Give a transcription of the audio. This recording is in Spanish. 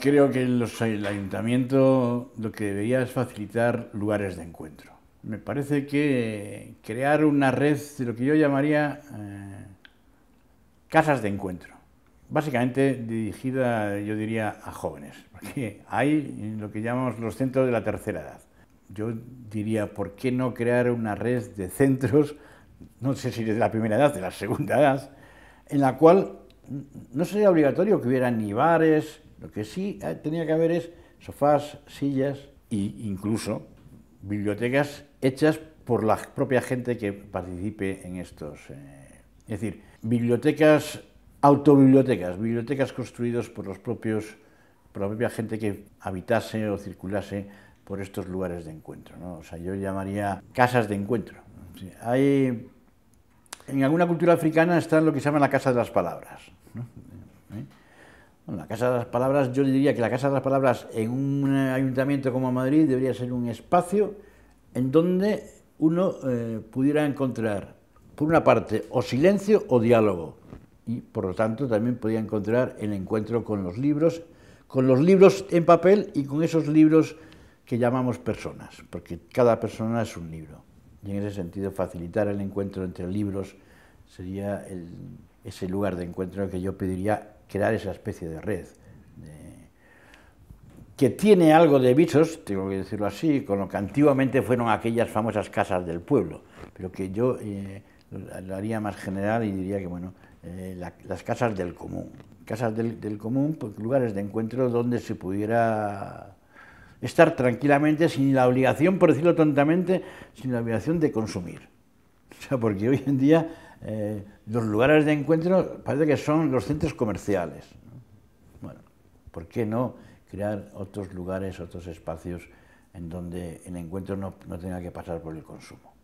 Creo que el ayuntamiento lo que debería es facilitar lugares de encuentro. Me parece que crear una red de lo que yo llamaría eh, casas de encuentro, básicamente dirigida, yo diría, a jóvenes, porque hay lo que llamamos los centros de la tercera edad. Yo diría, ¿por qué no crear una red de centros, no sé si de la primera edad, de la segunda edad, en la cual no sería obligatorio que hubiera ni bares, lo que sí eh, tenía que haber es sofás, sillas e incluso bibliotecas hechas por la propia gente que participe en estos. Eh, es decir, bibliotecas, autobibliotecas, bibliotecas construidas por los propios, la propia gente que habitase o circulase por estos lugares de encuentro. O sea, yo llamaría casas de encuentro. hay, en alguna cultura africana está lo que se llama la casa de las palabras la Casa de las Palabras, yo diría que la Casa de las Palabras en un ayuntamiento como Madrid debería ser un espacio en donde uno eh, pudiera encontrar, por una parte, o silencio o diálogo. Y por lo tanto también podía encontrar el encuentro con los libros, con los libros en papel y con esos libros que llamamos personas, porque cada persona es un libro. Y en ese sentido, facilitar el encuentro entre libros sería ese lugar de encuentro que yo pediría crear esa especie de red. que tiene algo de visos, tengo que decirlo así, con lo que antiguamente fueron aquellas famosas casas del pueblo, pero que yo eh, lo haría más general y diría que, bueno, eh, las casas del común. Casas del, común, pues, lugares de encuentro donde se pudiera estar tranquilamente sin la obligación, por decirlo tontamente, sin la obligación de consumir. O sea, porque hoy en día eh, los lugares de encuentro parece que son los centros comerciales. Bueno, ¿por qué no crear otros lugares, otros espacios en donde el encuentro no tenga que pasar por el consumo?